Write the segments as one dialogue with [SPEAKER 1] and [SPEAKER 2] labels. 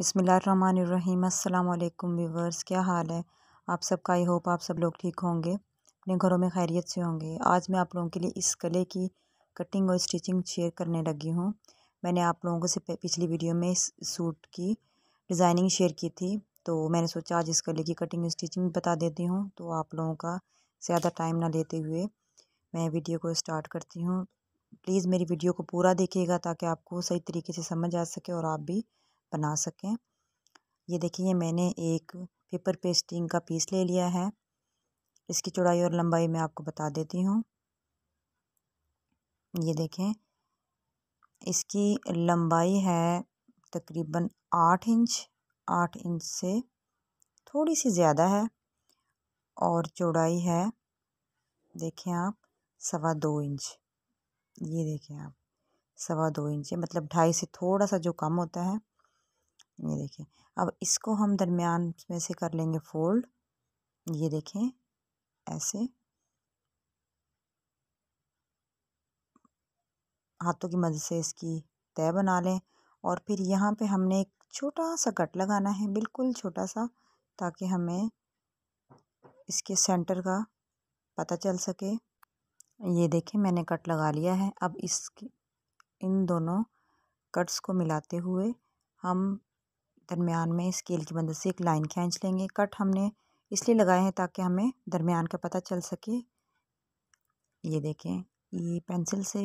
[SPEAKER 1] बिसमीम् अल्लाम व्यूवर्स क्या हाल है आप सबका आई होप आप सब लोग ठीक होंगे अपने घरों में खैरियत से होंगे आज मैं आप लोगों के लिए इस गले की कटिंग और स्टिचिंग शेयर करने लगी हूँ मैंने आप लोगों से पिछली वीडियो में इस सूट की डिज़ाइनिंग शेयर की थी तो मैंने सोचा आज इस गले की कटिंग और स्टिचिंग बता देती हूँ तो आप लोगों का ज़्यादा टाइम ना लेते हुए मैं वीडियो को स्टार्ट करती हूँ प्लीज़ मेरी वीडियो को पूरा देखिएगा ताकि आपको सही तरीके से समझ आ सके और आप भी बना सकें ये देखिए मैंने एक पेपर पेस्टिंग का पीस ले लिया है इसकी चौड़ाई और लंबाई मैं आपको बता देती हूँ ये देखें इसकी लंबाई है तकरीबन आठ इंच आठ इंच से थोड़ी सी ज़्यादा है और चौड़ाई है देखें आप सवा दो इंच ये देखें आप सवा दो इंच मतलब ढाई से थोड़ा सा जो कम होता है ये देखिए अब इसको हम दरमियान में से कर लेंगे फोल्ड ये देखें ऐसे हाथों की मदद से इसकी तय बना लें और फिर यहाँ पे हमने एक छोटा सा कट लगाना है बिल्कुल छोटा सा ताकि हमें इसके सेंटर का पता चल सके ये देखें मैंने कट लगा लिया है अब इसकी इन दोनों कट्स को मिलाते हुए हम दरमियान में स्केल की मदद से एक लाइन खींच लेंगे कट हमने इसलिए लगाए हैं ताकि हमें दरमियान का पता चल सके ये देखें ये पेंसिल से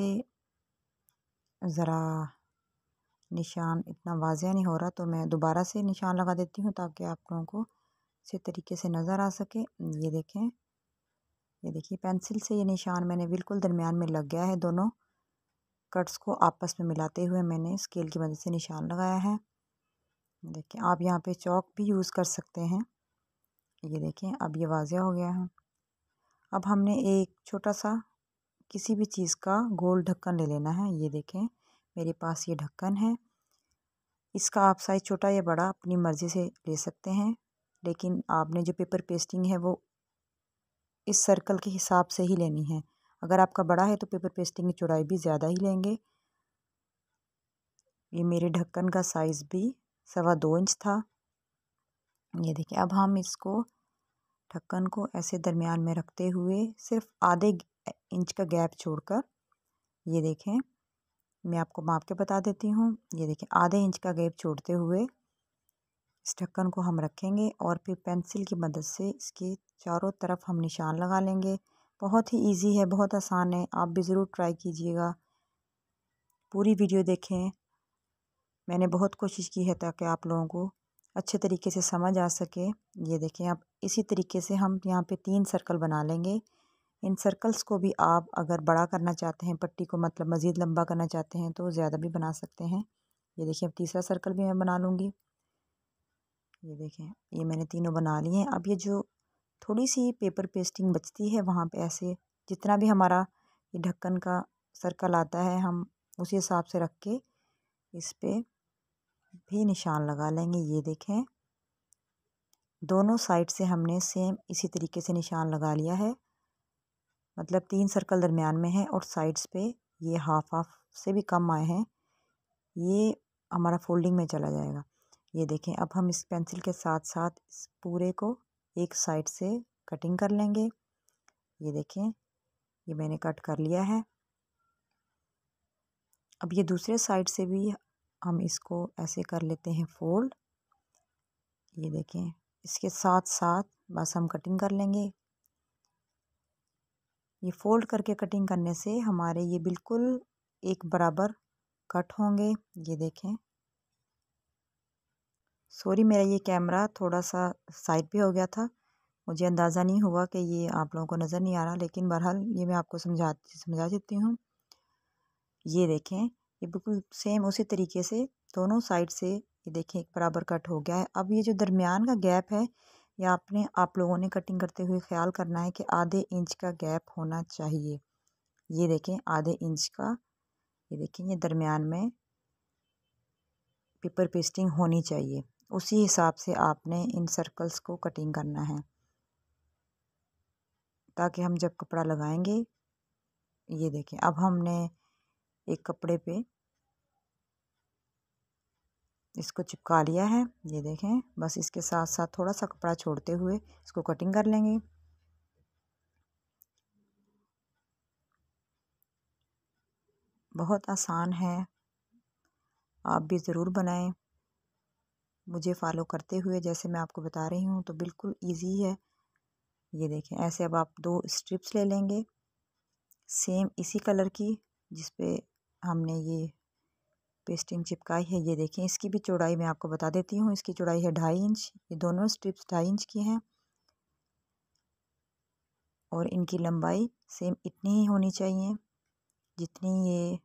[SPEAKER 1] ज़रा निशान इतना वाजिया नहीं हो रहा तो मैं दोबारा से निशान लगा देती हूँ ताकि आप लोगों को अच्छे तरीके से नज़र आ सके ये देखें ये देखिए पेंसिल से ये निशान मैंने बिल्कुल दरमियान में लग गया है दोनों कट्स को आपस में मिलाते हुए मैंने स्केल की मदद से निशान लगाया है देखिए आप यहाँ पे चौक भी यूज़ कर सकते हैं ये देखिए अब ये वाजह हो गया है अब हमने एक छोटा सा किसी भी चीज़ का गोल ढक्कन ले लेना है ये देखें मेरे पास ये ढक्कन है इसका आप साइज़ छोटा या बड़ा अपनी मर्ज़ी से ले सकते हैं लेकिन आपने जो पेपर पेस्टिंग है वो इस सर्कल के हिसाब से ही लेनी है अगर आपका बड़ा है तो पेपर पेस्टिंग की चौड़ाई भी ज़्यादा ही लेंगे ये मेरे ढक्कन का साइज़ भी सवा दो इंच था ये देखिए अब हम इसको ढक्कन को ऐसे दरमियान में रखते हुए सिर्फ आधे इंच का गैप छोड़कर ये देखें मैं आपको माप के बता देती हूँ ये देखें आधे इंच का गैप छोड़ते हुए इस ढक्कन को हम रखेंगे और फिर पेंसिल की मदद से इसके चारों तरफ हम निशान लगा लेंगे बहुत ही इजी है बहुत आसान है आप भी ज़रूर ट्राई कीजिएगा पूरी वीडियो देखें मैंने बहुत कोशिश की है ताकि आप लोगों को अच्छे तरीके से समझ आ सके ये देखें आप इसी तरीके से हम यहाँ पे तीन सर्कल बना लेंगे इन सर्कल्स को भी आप अगर बड़ा करना चाहते हैं पट्टी को मतलब मज़ीद लंबा करना चाहते हैं तो ज़्यादा भी बना सकते हैं ये देखिए अब तीसरा सर्कल भी मैं बना लूँगी ये देखें ये मैंने तीनों बना लिए हैं अब ये जो थोड़ी सी पेपर पेस्टिंग बचती है वहाँ पर ऐसे जितना भी हमारा ये ढक्कन का सर्कल आता है हम उसी हिसाब से रख के इस पर भी निशान लगा लेंगे ये देखें दोनों साइड से हमने सेम इसी तरीके से निशान लगा लिया है मतलब तीन सर्कल दरमियान में है और साइड्स पे ये हाफ हाफ से भी कम आए हैं ये हमारा फोल्डिंग में चला जाएगा ये देखें अब हम इस पेंसिल के साथ साथ इस पूरे को एक साइड से कटिंग कर लेंगे ये देखें ये मैंने कट कर लिया है अब ये दूसरे साइड से भी हम इसको ऐसे कर लेते हैं फोल्ड ये देखें इसके साथ साथ बस हम कटिंग कर लेंगे ये फोल्ड करके कटिंग करने से हमारे ये बिल्कुल एक बराबर कट होंगे ये देखें सॉरी मेरा ये कैमरा थोड़ा सा साइड पे हो गया था मुझे अंदाज़ा नहीं हुआ कि ये आप लोगों को नज़र नहीं आ रहा लेकिन बहरहाल ये मैं आपको समझा समझा देती हूँ ये देखें ये बिल्कुल सेम उसी तरीके से दोनों साइड से ये देखिए बराबर कट हो गया है अब ये जो दरमियान का गैप है ये आपने आप लोगों ने कटिंग करते हुए ख्याल करना है कि आधे इंच का गैप होना चाहिए ये देखें आधे इंच का ये देखें ये दरमियान में पेपर पेस्टिंग होनी चाहिए उसी हिसाब से आपने इन सर्कल्स को कटिंग करना है ताकि हम जब कपड़ा लगाएंगे ये देखें अब हमने एक कपड़े पे इसको चिपका लिया है ये देखें बस इसके साथ साथ थोड़ा सा कपड़ा छोड़ते हुए इसको कटिंग कर लेंगे बहुत आसान है आप भी ज़रूर बनाएं मुझे फॉलो करते हुए जैसे मैं आपको बता रही हूँ तो बिल्कुल इजी है ये देखें ऐसे अब आप दो स्ट्रिप्स ले लेंगे सेम इसी कलर की जिस पे हमने ये पेस्टिंग चिपकाई है ये देखें इसकी भी चौड़ाई मैं आपको बता देती हूँ इसकी चौड़ाई है ढाई इंच ये दोनों स्ट्रिप्स ढाई इंच की हैं और इनकी लंबाई सेम इतनी ही होनी चाहिए जितनी ये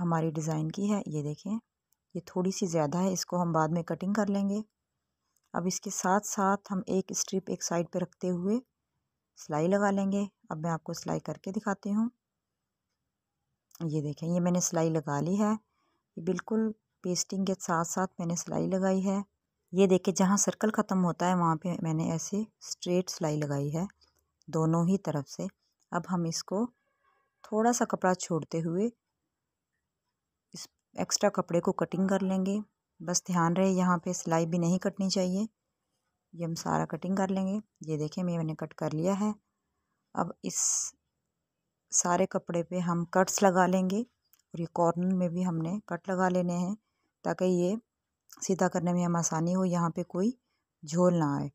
[SPEAKER 1] हमारी डिज़ाइन की है ये देखें ये थोड़ी सी ज़्यादा है इसको हम बाद में कटिंग कर लेंगे अब इसके साथ साथ हम एक स्ट्रिप एक साइड पर रखते हुए सिलाई लगा लेंगे अब मैं आपको सिलाई करके दिखाती हूँ ये देखें ये मैंने सिलाई लगा ली है बिल्कुल पेस्टिंग के साथ साथ मैंने सिलाई लगाई है ये देखें जहाँ सर्कल ख़त्म होता है वहाँ पे मैंने ऐसे स्ट्रेट सिलाई लगाई है दोनों ही तरफ से अब हम इसको थोड़ा सा कपड़ा छोड़ते हुए इस एक्स्ट्रा कपड़े को कटिंग कर लेंगे बस ध्यान रहे यहाँ पे सिलाई भी नहीं कटनी चाहिए ये हम सारा कटिंग कर लेंगे ये देखें मैंने कट कर लिया है अब इस सारे कपड़े पे हम कट्स लगा लेंगे और ये कॉर्नर में भी हमने कट लगा लेने हैं ताकि ये सीधा करने में हम आसानी हो यहाँ पे कोई झोल ना आए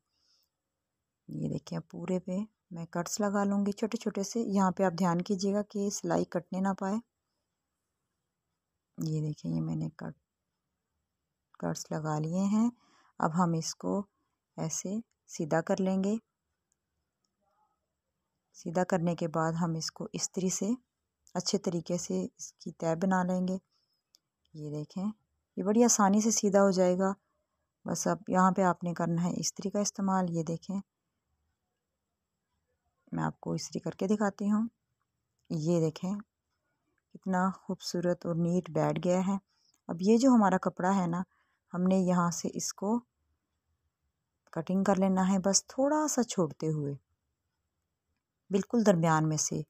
[SPEAKER 1] ये देखिए अब पूरे पे मैं कट्स लगा लूँगी छोटे छोटे से यहाँ पे आप ध्यान कीजिएगा कि सिलाई कटने ना पाए ये देखिए ये मैंने कट कट्स लगा लिए हैं अब हम इसको ऐसे सीधा कर लेंगे सीधा करने के बाद हम इसको इस्त्री से अच्छे तरीके से इसकी तय बना लेंगे ये देखें ये बड़ी आसानी से सीधा हो जाएगा बस अब यहाँ पे आपने करना है इस्त्री का इस्तेमाल ये देखें मैं आपको इस्त्री करके दिखाती हूँ ये देखें कितना खूबसूरत और नीट बैठ गया है अब ये जो हमारा कपड़ा है ना हमने यहाँ से इसको कटिंग कर लेना है बस थोड़ा सा छोड़ते हुए बिल्कुल दरमियान में से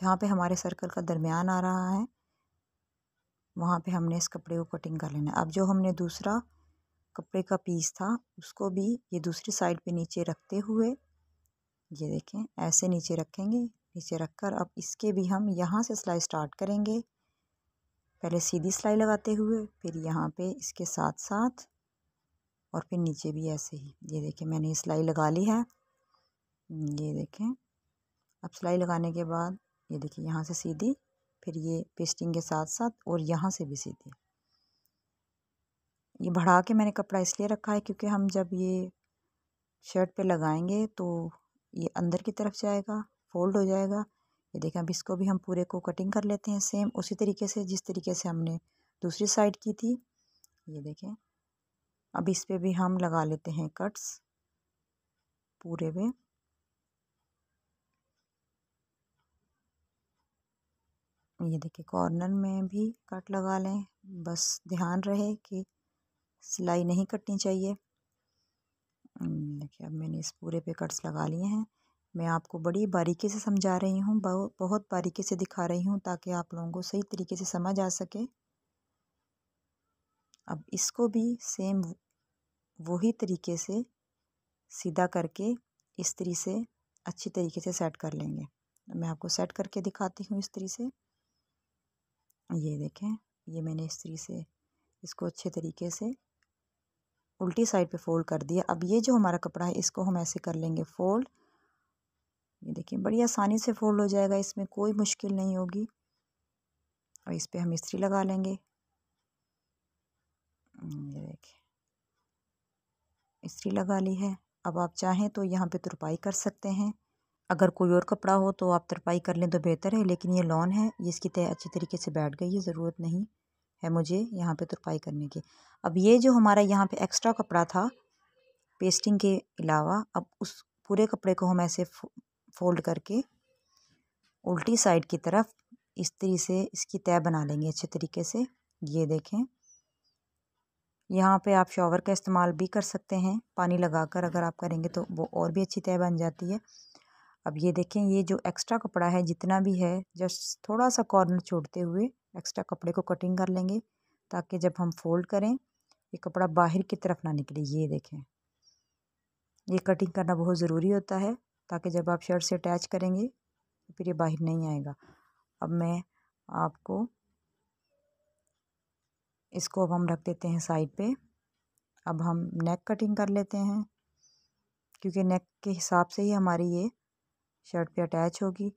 [SPEAKER 1] जहाँ पे हमारे सर्कल का दरमियान आ रहा है वहाँ पे हमने इस कपड़े को कटिंग कर लेना अब जो हमने दूसरा कपड़े का पीस था उसको भी ये दूसरी साइड पे नीचे रखते हुए ये देखें ऐसे नीचे रखेंगे नीचे रखकर अब इसके भी हम यहाँ से सिलाई स्टार्ट करेंगे पहले सीधी सिलाई लगाते हुए फिर यहाँ पे इसके साथ साथ और फिर नीचे भी ऐसे ही ये देखें मैंने सिलाई लगा ली है ये देखें अब सिलाई लगाने के बाद ये देखिए यहाँ से सीधी फिर ये पेस्टिंग के साथ साथ और यहाँ से भी सीधी ये बढ़ा के मैंने कपड़ा इसलिए रखा है क्योंकि हम जब ये शर्ट पे लगाएंगे तो ये अंदर की तरफ जाएगा फोल्ड हो जाएगा ये देखें अब इसको भी हम पूरे को कटिंग कर लेते हैं सेम उसी तरीके से जिस तरीके से हमने दूसरी साइड की थी ये देखें अब इस पर भी हम लगा लेते हैं कट्स पूरे में ये देखिए कॉर्नर में भी कट लगा लें बस ध्यान रहे कि सिलाई नहीं कटनी चाहिए देखिए अब मैंने इस पूरे पे कट्स लगा लिए हैं मैं आपको बड़ी बारीकी से समझा रही हूँ बहुत बारीकी से दिखा रही हूँ ताकि आप लोगों को सही तरीके से समझ आ सके अब इसको भी सेम वही तरीके से सीधा करके इस तरी से अच्छी तरीके से सेट कर लेंगे मैं आपको सेट करके दिखाती हूँ इस तरी से ये देखें ये मैंने इस्त्री से इसको अच्छे तरीके से उल्टी साइड पे फ़ोल्ड कर दिया अब ये जो हमारा कपड़ा है इसको हम ऐसे कर लेंगे फ़ोल्ड ये देखिए बड़ी आसानी से फ़ोल्ड हो जाएगा इसमें कोई मुश्किल नहीं होगी और इस पर हम इस्त्री लगा लेंगे हम्म, ये देखिए इस्त्री लगा ली है अब आप चाहें तो यहाँ पे तुरपाई कर सकते हैं अगर कोई और कपड़ा हो तो आप तरपाई कर लें तो बेहतर है लेकिन ये लॉन है ये इसकी तय अच्छी तरीके से बैठ गई है ज़रूरत नहीं है मुझे यहाँ पे तरपाई करने की अब ये जो हमारा यहाँ पे एक्स्ट्रा कपड़ा था पेस्टिंग के अलावा अब उस पूरे कपड़े को हम ऐसे फोल्ड करके उल्टी साइड की तरफ इस तरी से इसकी तय बना लेंगे अच्छे तरीके से ये देखें यहाँ पे आप शॉवर का इस्तेमाल भी कर सकते हैं पानी लगाकर अगर आप करेंगे तो वो और भी अच्छी तय बन जाती है अब ये देखें ये जो एक्स्ट्रा कपड़ा है जितना भी है जस्ट थोड़ा सा कॉर्नर छोड़ते हुए एक्स्ट्रा कपड़े को कटिंग कर लेंगे ताकि जब हम फोल्ड करें ये कपड़ा बाहर की तरफ ना निकले ये देखें ये कटिंग करना बहुत ज़रूरी होता है ताकि जब आप शर्ट से अटैच करेंगे तो फिर ये बाहर नहीं आएगा अब मैं आपको इसको अब हम रख देते हैं साइड पे अब हम नेक कटिंग कर लेते हैं क्योंकि नेक के हिसाब से ही हमारी ये शर्ट पे अटैच होगी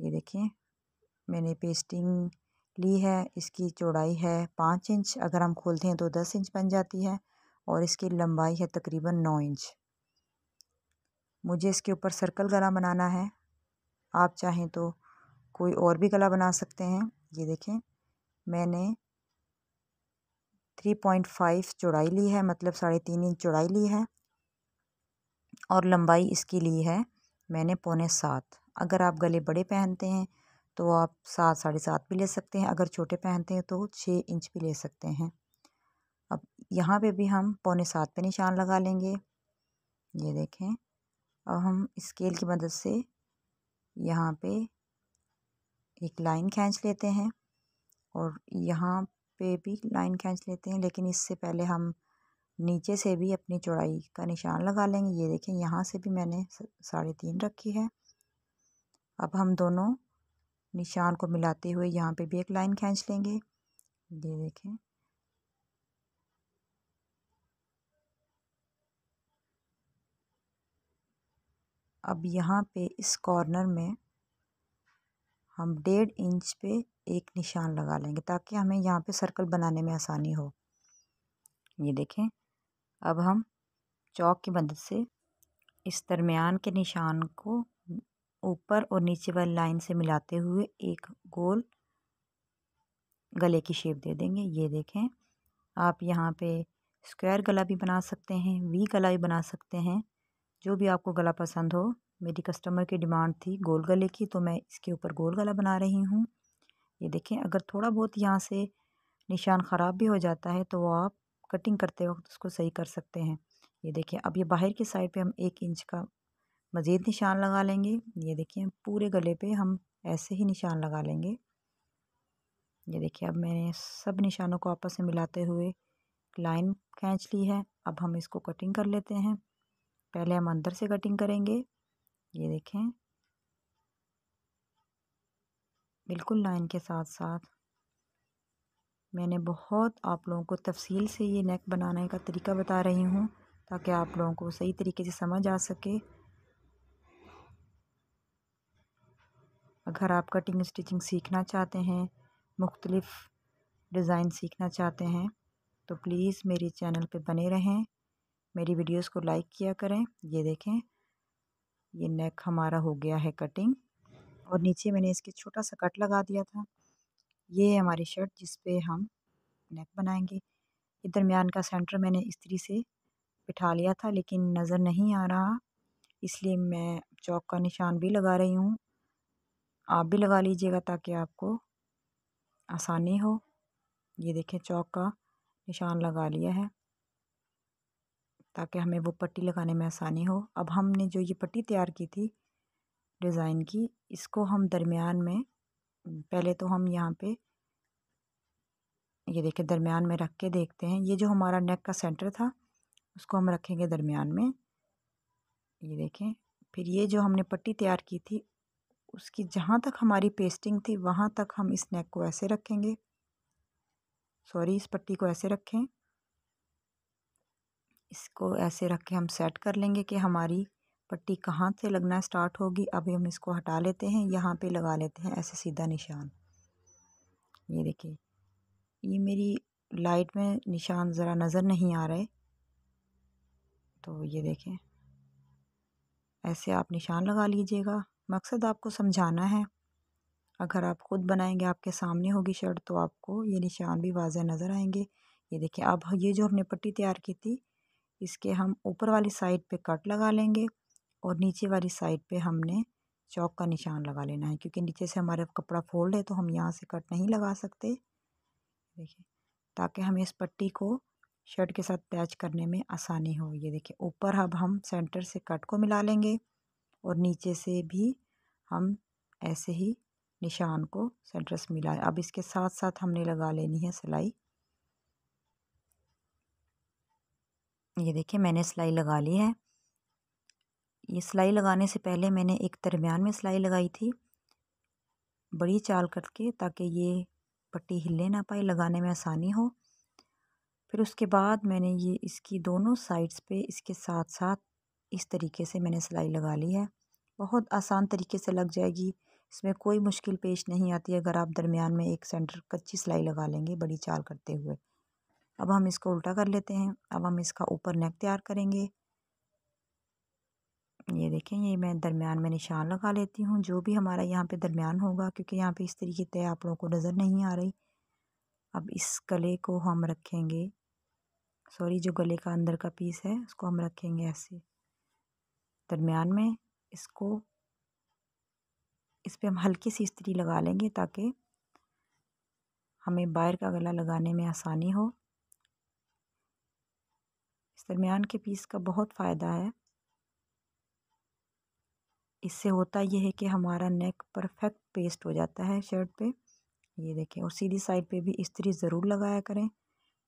[SPEAKER 1] ये देखिए मैंने पेस्टिंग ली है इसकी चौड़ाई है पाँच इंच अगर हम खोलते हैं तो दस इंच बन जाती है और इसकी लंबाई है तकरीबन नौ इंच मुझे इसके ऊपर सर्कल गला बनाना है आप चाहें तो कोई और भी गला बना सकते हैं ये देखें मैंने थ्री पॉइंट फाइव चौड़ाई ली है मतलब साढ़े तीन इंच चौड़ाई ली है और लंबाई इसकी ली है मैंने पौने सात अगर आप गले बड़े पहनते हैं तो आप सात साढ़े सात भी ले सकते हैं अगर छोटे पहनते हैं तो छः इंच भी ले सकते हैं अब यहाँ पे भी हम पौने सात पे निशान लगा लेंगे ये देखें अब हम स्केल की मदद से यहाँ पे एक लाइन खींच लेते हैं और यहाँ पे भी लाइन खींच लेते हैं लेकिन इससे पहले हम नीचे से भी अपनी चौड़ाई का निशान लगा लेंगे ये देखें यहाँ से भी मैंने साढ़े तीन रखी है अब हम दोनों निशान को मिलाते हुए यहाँ पे भी एक लाइन खींच लेंगे ये देखें अब यहाँ पे इस कॉर्नर में हम डेढ़ इंच पे एक निशान लगा लेंगे ताकि हमें यहाँ पे सर्कल बनाने में आसानी हो ये देखें अब हम चौक की मदद से इस दरमियान के निशान को ऊपर और नीचे वाली लाइन से मिलाते हुए एक गोल गले की शेप दे देंगे ये देखें आप यहाँ पे स्क्वायर गला भी बना सकते हैं वी गला भी बना सकते हैं जो भी आपको गला पसंद हो मेरी कस्टमर की डिमांड थी गोल गले की तो मैं इसके ऊपर गोल गला बना रही हूँ ये देखें अगर थोड़ा बहुत यहाँ से निशान ख़राब भी हो जाता है तो आप कटिंग करते वक्त उसको सही कर सकते हैं ये देखिए अब ये बाहर की साइड पे हम एक इंच का मज़ीद निशान लगा लेंगे ये देखिए पूरे गले पे हम ऐसे ही निशान लगा लेंगे ये देखिए अब मैंने सब निशानों को आपस में मिलाते हुए लाइन खींच ली है अब हम इसको कटिंग कर लेते हैं पहले हम अंदर से कटिंग करेंगे ये देखें बिल्कुल लाइन के साथ साथ मैंने बहुत आप लोगों को तफसील से ये नेक बनाने का तरीका बता रही हूँ ताकि आप लोगों को सही तरीके से समझ आ सके अगर आप कटिंग स्टिचिंग सीखना चाहते हैं मुख्तलफ़ डिज़ाइन सीखना चाहते हैं तो प्लीज़ मेरे चैनल पे बने रहें मेरी वीडियोस को लाइक किया करें ये देखें ये नेक हमारा हो गया है कटिंग और नीचे मैंने इसके छोटा सा कट लगा दिया था ये हमारी शर्ट जिस पे हम नेक बनाएंगे ये दरमियान का सेंटर मैंने इस्त्री से बिठा लिया था लेकिन नज़र नहीं आ रहा इसलिए मैं चौक का निशान भी लगा रही हूँ आप भी लगा लीजिएगा ताकि आपको आसानी हो ये देखें चौक का निशान लगा लिया है ताकि हमें वो पट्टी लगाने में आसानी हो अब हमने जो ये पट्टी तैयार की थी डिज़ाइन की इसको हम दरमियान में पहले तो हम यहाँ पे ये देखिए दरमियान में रख के देखते हैं ये जो हमारा नेक का सेंटर था उसको हम रखेंगे दरमियान में ये देखें फिर ये जो हमने पट्टी तैयार की थी उसकी जहाँ तक हमारी पेस्टिंग थी वहाँ तक हम इस नेक को ऐसे रखेंगे सॉरी इस पट्टी को ऐसे रखें इसको ऐसे रख के हम सेट कर लेंगे कि हमारी पट्टी कहाँ से लगना स्टार्ट होगी अभी हम इसको हटा लेते हैं यहाँ पे लगा लेते हैं ऐसे सीधा निशान ये देखिए ये मेरी लाइट में निशान ज़रा नज़र नहीं आ रहे तो ये देखें ऐसे आप निशान लगा लीजिएगा मकसद आपको समझाना है अगर आप ख़ुद बनाएंगे आपके सामने होगी शर्ट तो आपको ये निशान भी वाज नज़र आएंगे ये देखिए अब ये जो हमने पट्टी तैयार की थी इसके हम ऊपर वाली साइड पे कट लगा लेंगे और नीचे वाली साइड पे हमने चौक का निशान लगा लेना है क्योंकि नीचे से हमारा कपड़ा फोल्ड है तो हम यहाँ से कट नहीं लगा सकते देखिए ताकि हमें इस पट्टी को शर्ट के साथ पैच करने में आसानी हो ये देखिए ऊपर अब हम सेंटर से कट को मिला लेंगे और नीचे से भी हम ऐसे ही निशान को सेंटर से मिला अब इसके साथ साथ हमने लगा लेनी है सिलाई ये देखिए मैंने सिलाई लगा ली है ये सिलाई लगाने से पहले मैंने एक दरमियान में सिलाई लगाई थी बड़ी चाल करके ताकि ये पट्टी हिले ना पाए लगाने में आसानी हो फिर उसके बाद मैंने ये इसकी दोनों साइड्स पे इसके साथ साथ इस तरीके से मैंने सिलाई लगा ली है बहुत आसान तरीके से लग जाएगी इसमें कोई मुश्किल पेश नहीं आती अगर आप दरमियान में एक सेंटर कच्ची सिलाई लगा लेंगे बड़ी चाल करते हुए अब हम इसको उल्टा कर लेते हैं अब हम इसका ऊपर नेक तैयार करेंगे ये देखें ये मैं दरमियान में निशान लगा लेती हूँ जो भी हमारा यहाँ पे दरमियान होगा क्योंकि यहाँ पे इस तरीके तय आप लोगों को नज़र नहीं आ रही अब इस गले को हम रखेंगे सॉरी जो गले का अंदर का पीस है उसको हम रखेंगे ऐसे दरमियान में इसको इस पर हम हल्की सी स्त्री लगा लेंगे ताकि हमें बाहर का गला लगाने में आसानी हो इस दरमियान के पीस का बहुत फ़ायदा है इससे होता यह है कि हमारा नेक परफेक्ट पेस्ट हो जाता है शर्ट पे ये देखें और सीधी साइड पे भी इस्त्री ज़रूर लगाया करें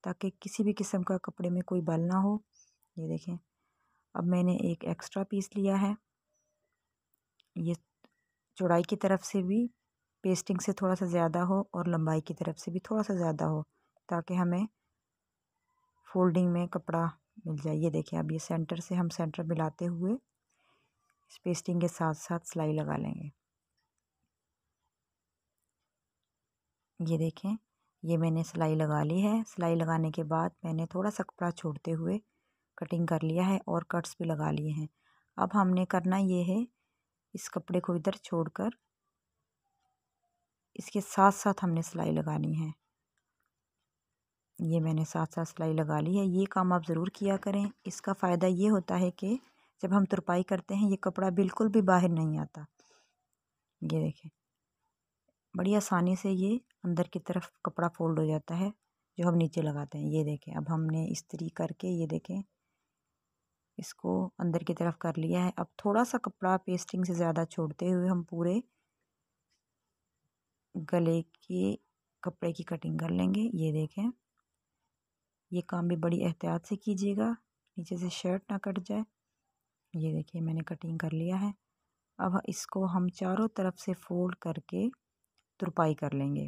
[SPEAKER 1] ताकि किसी भी किस्म का कपड़े में कोई बल ना हो ये देखें अब मैंने एक एक्स्ट्रा पीस लिया है ये चौड़ाई की तरफ से भी पेस्टिंग से थोड़ा सा ज़्यादा हो और लंबाई की तरफ से भी थोड़ा सा ज़्यादा हो ताकि हमें फोल्डिंग में कपड़ा मिल जाए ये देखें अब ये सेंटर से हम सेंटर मिलाते हुए इस पेस्टिंग के साथ साथ सिलाई लगा लेंगे ये देखें ये मैंने सिलाई लगा ली है सिलाई लगाने के बाद मैंने थोड़ा सा कपड़ा छोड़ते हुए कटिंग कर लिया है और कट्स भी लगा लिए हैं अब हमने करना ये है इस कपड़े को इधर छोड़कर इसके साथ साथ हमने सिलाई लगानी है ये मैंने साथ साथ सिलाई लगा ली है ये काम आप ज़रूर किया करें इसका फ़ायदा ये होता है कि जब हम तुरपाई करते हैं ये कपड़ा बिल्कुल भी बाहर नहीं आता ये देखें बड़ी आसानी से ये अंदर की तरफ कपड़ा फोल्ड हो जाता है जो हम नीचे लगाते हैं ये देखें अब हमने इस्तरी करके ये देखें इसको अंदर की तरफ कर लिया है अब थोड़ा सा कपड़ा पेस्टिंग से ज़्यादा छोड़ते हुए हम पूरे गले के कपड़े की कटिंग कर लेंगे ये देखें ये काम भी बड़ी एहतियात से कीजिएगा नीचे से शर्ट ना कट जाए ये देखिए मैंने कटिंग कर लिया है अब इसको हम चारों तरफ से फोल्ड करके तुरपाई कर लेंगे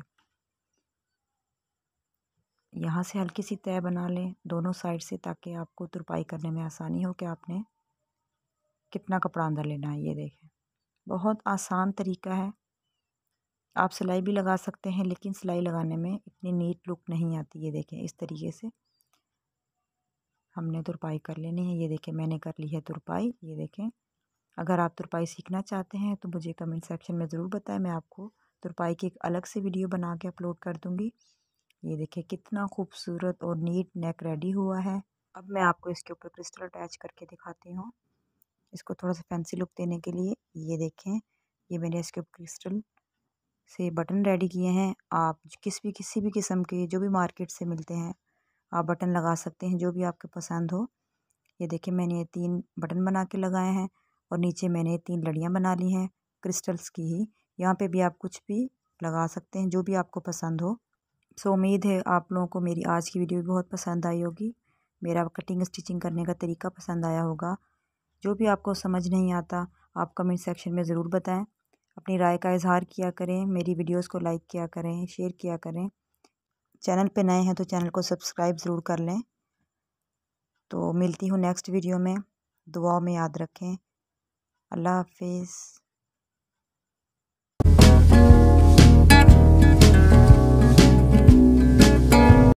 [SPEAKER 1] यहाँ से हल्की सी तय बना लें दोनों साइड से ताकि आपको तुरपाई करने में आसानी हो कि आपने कितना कपड़ा अंदर लेना है ये देखें बहुत आसान तरीका है आप सिलाई भी लगा सकते हैं लेकिन सिलाई लगाने में इतनी नीट लुक नहीं आती ये देखें इस तरीके से हमने तुरपाई कर लेनी है ये देखें मैंने कर ली है तुरपाई ये देखें अगर आप तुरपाई सीखना चाहते हैं तो मुझे कमेंट सेक्शन में ज़रूर बताएं मैं आपको तुरपाई की एक अलग से वीडियो बना के अपलोड कर दूँगी ये देखें कितना खूबसूरत और नीट नेक रेडी हुआ है अब मैं आपको इसके ऊपर क्रिस्टल अटैच करके दिखाती हूँ इसको थोड़ा सा फैंसी लुक देने के लिए ये देखें ये मैंने इसके ऊपर क्रिस्टल से बटन रेडी किए हैं आप किस भी किसी भी किस्म के जो भी मार्केट से मिलते हैं आप बटन लगा सकते हैं जो भी आपके पसंद हो ये देखिए मैंने ये तीन बटन बना के लगाए हैं और नीचे मैंने तीन लड़ियाँ बना ली हैं क्रिस्टल्स की ही यहाँ पे भी आप कुछ भी लगा सकते हैं जो भी आपको पसंद हो सो उम्मीद है आप लोगों को मेरी आज की वीडियो भी बहुत पसंद आई होगी मेरा कटिंग स्टिचिंग करने का तरीका पसंद आया होगा जो भी आपको समझ नहीं आता आप कमेंट सेक्शन में ज़रूर बताएं अपनी राय का इजहार किया करें मेरी वीडियोस को लाइक किया करें शेयर किया करें चैनल पे नए हैं तो चैनल को सब्सक्राइब ज़रूर कर लें तो मिलती हूँ नेक्स्ट वीडियो में दुआओं में याद रखें अल्लाह हाफिज़